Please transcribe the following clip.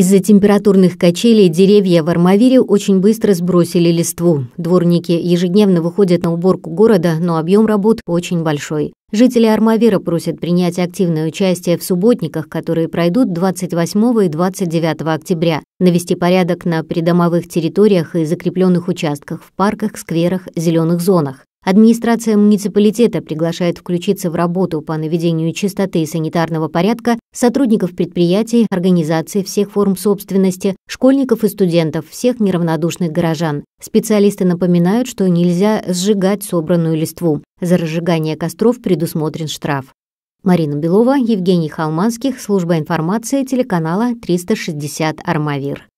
Из-за температурных качелей деревья в Армавире очень быстро сбросили листву. Дворники ежедневно выходят на уборку города, но объем работ очень большой. Жители Армавира просят принять активное участие в субботниках, которые пройдут 28 и 29 октября, навести порядок на придомовых территориях и закрепленных участках в парках, скверах, зеленых зонах. Администрация муниципалитета приглашает включиться в работу по наведению чистоты и санитарного порядка сотрудников предприятий, организаций всех форм собственности, школьников и студентов, всех неравнодушных горожан. Специалисты напоминают, что нельзя сжигать собранную листву. За разжигание костров предусмотрен штраф. Марина Белова, Евгений Холманских, служба информации телеканала 360 «Армавир».